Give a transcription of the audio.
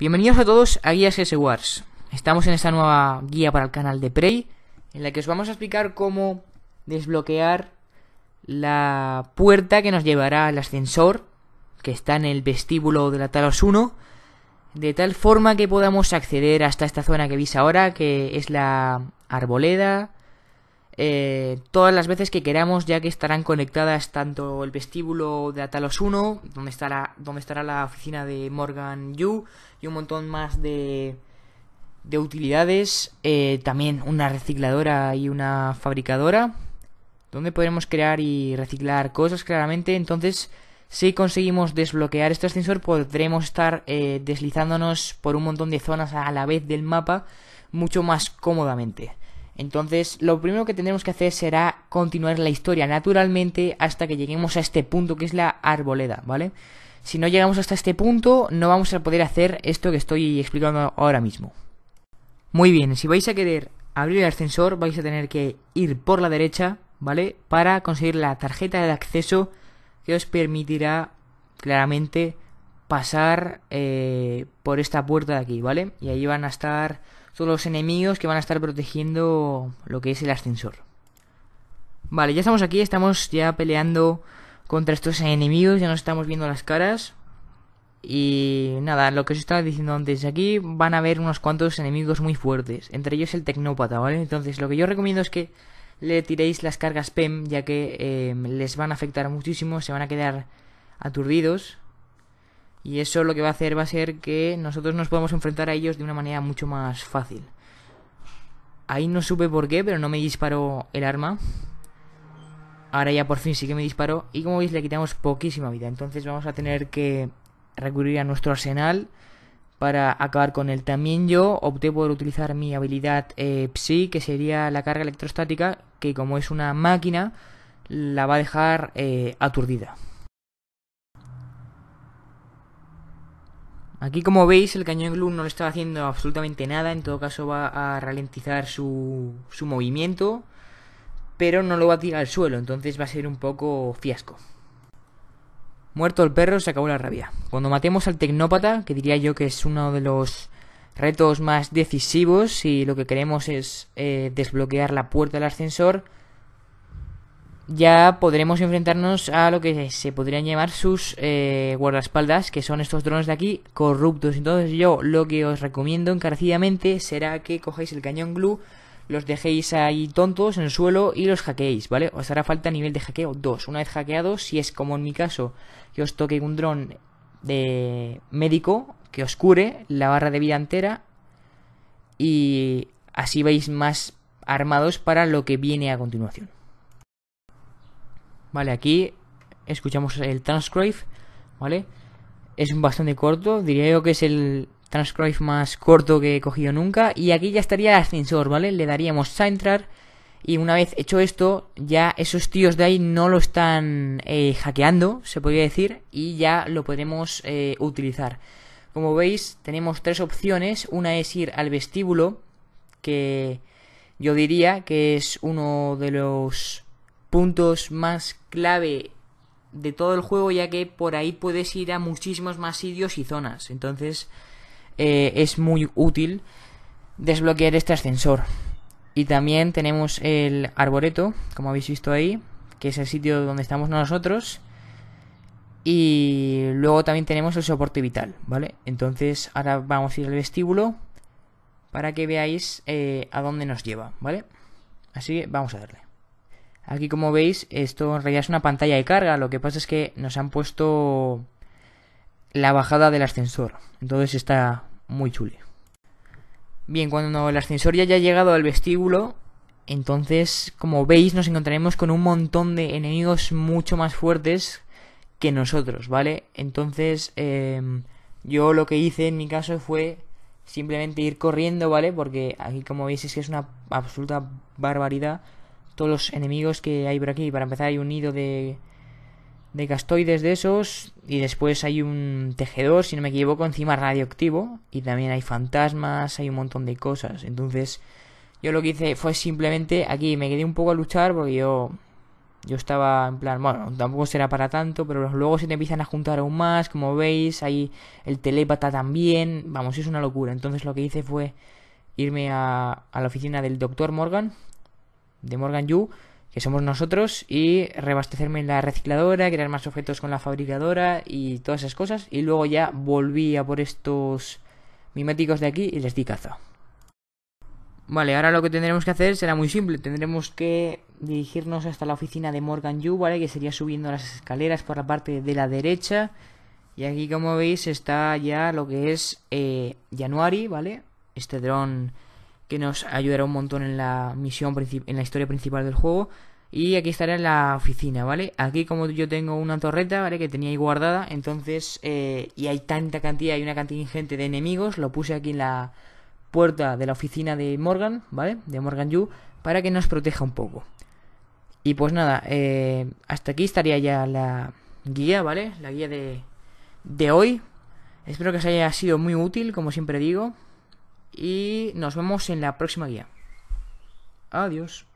Bienvenidos a todos a Guías S Wars. Estamos en esta nueva guía para el canal de Prey, en la que os vamos a explicar cómo desbloquear la puerta que nos llevará al ascensor, que está en el vestíbulo de la Talos 1, de tal forma que podamos acceder hasta esta zona que veis ahora, que es la arboleda, eh, todas las veces que queramos, ya que estarán conectadas tanto el vestíbulo de Atalos 1, donde estará, donde estará la oficina de Morgan Yu, y un montón más de, de utilidades, eh, también una recicladora y una fabricadora, donde podremos crear y reciclar cosas claramente, entonces... Si conseguimos desbloquear este ascensor podremos estar eh, deslizándonos por un montón de zonas a la vez del mapa mucho más cómodamente. Entonces, lo primero que tendremos que hacer será continuar la historia naturalmente hasta que lleguemos a este punto que es la arboleda, ¿vale? Si no llegamos hasta este punto, no vamos a poder hacer esto que estoy explicando ahora mismo. Muy bien, si vais a querer abrir el ascensor, vais a tener que ir por la derecha, ¿vale? Para conseguir la tarjeta de acceso que os permitirá claramente pasar eh, por esta puerta de aquí, ¿vale? Y ahí van a estar son los enemigos que van a estar protegiendo lo que es el ascensor. Vale, ya estamos aquí, estamos ya peleando contra estos enemigos, ya nos estamos viendo las caras. Y nada, lo que os estaba diciendo antes, aquí van a haber unos cuantos enemigos muy fuertes, entre ellos el tecnópata, ¿vale? Entonces lo que yo recomiendo es que le tiréis las cargas PEM, ya que eh, les van a afectar muchísimo, se van a quedar aturdidos y eso lo que va a hacer va a ser que nosotros nos podamos enfrentar a ellos de una manera mucho más fácil. Ahí no supe por qué, pero no me disparó el arma. Ahora ya por fin sí que me disparó. Y como veis le quitamos poquísima vida. Entonces vamos a tener que recurrir a nuestro arsenal para acabar con él. También yo opté por utilizar mi habilidad eh, que sería la carga electrostática, que como es una máquina, la va a dejar eh, aturdida. Aquí como veis el cañón Glue no le está haciendo absolutamente nada, en todo caso va a ralentizar su, su movimiento, pero no lo va a tirar al suelo, entonces va a ser un poco fiasco. Muerto el perro, se acabó la rabia. Cuando matemos al tecnópata, que diría yo que es uno de los retos más decisivos si lo que queremos es eh, desbloquear la puerta del ascensor, ya podremos enfrentarnos a lo que se podrían llamar sus eh, guardaespaldas, que son estos drones de aquí, corruptos. Entonces yo lo que os recomiendo encarecidamente será que cojáis el cañón glue, los dejéis ahí tontos en el suelo y los hackeéis, ¿vale? Os hará falta nivel de hackeo 2. Una vez hackeados, si es como en mi caso, que os toque un dron de médico, que os cure la barra de vida entera y así vais más armados para lo que viene a continuación. Vale, aquí escuchamos el transcribe, ¿vale? Es bastante corto, diría yo que es el transcribe más corto que he cogido nunca. Y aquí ya estaría el ascensor, ¿vale? Le daríamos a entrar. Y una vez hecho esto, ya esos tíos de ahí no lo están eh, hackeando, se podría decir, y ya lo podemos eh, utilizar. Como veis, tenemos tres opciones. Una es ir al vestíbulo, que yo diría que es uno de los puntos más clave de todo el juego, ya que por ahí puedes ir a muchísimos más sitios y zonas. Entonces eh, es muy útil desbloquear este ascensor. Y también tenemos el arboreto, como habéis visto ahí, que es el sitio donde estamos nosotros. Y luego también tenemos el soporte vital, ¿vale? Entonces ahora vamos a ir al vestíbulo para que veáis eh, a dónde nos lleva, ¿vale? Así que vamos a darle. Aquí como veis, esto en realidad es una pantalla de carga, lo que pasa es que nos han puesto la bajada del ascensor, entonces está muy chule. Bien, cuando el ascensor ya haya llegado al vestíbulo, entonces, como veis, nos encontraremos con un montón de enemigos mucho más fuertes que nosotros, ¿vale? Entonces, em, yo lo que hice en mi caso fue simplemente ir corriendo, ¿vale? Porque aquí como veis es que es una absoluta barbaridad todos los enemigos que hay por aquí. Para empezar hay un nido de, de gastoides de esos y después hay un tejedor, si no me equivoco, encima radioactivo y también hay fantasmas, hay un montón de cosas. Entonces yo lo que hice fue simplemente aquí me quedé un poco a luchar porque yo yo estaba en plan, bueno, tampoco será para tanto, pero luego se te empiezan a juntar aún más, como veis, hay el telépata también, vamos, es una locura. Entonces lo que hice fue irme a, a la oficina del doctor Morgan de Morgan Yu, que somos nosotros, y reabastecerme en la recicladora, crear más objetos con la fabricadora y todas esas cosas. Y luego ya volví a por estos miméticos de aquí y les di caza. Vale, ahora lo que tendremos que hacer será muy simple. Tendremos que dirigirnos hasta la oficina de Morgan Yu, ¿vale? Que sería subiendo las escaleras por la parte de la derecha. Y aquí, como veis, está ya lo que es eh, ¿vale? Este dron que nos ayudará un montón en la misión en la historia principal del juego. Y aquí estará la oficina, ¿vale? Aquí como yo tengo una torreta, ¿vale? Que tenía ahí guardada, entonces... Eh, y hay tanta cantidad, hay una cantidad ingente de enemigos, lo puse aquí en la puerta de la oficina de Morgan, ¿vale? De Morgan Yu, para que nos proteja un poco. Y pues nada, eh, hasta aquí estaría ya la guía, ¿vale? La guía de, de hoy. Espero que os haya sido muy útil, como siempre digo. Y nos vemos en la próxima guía. Adiós.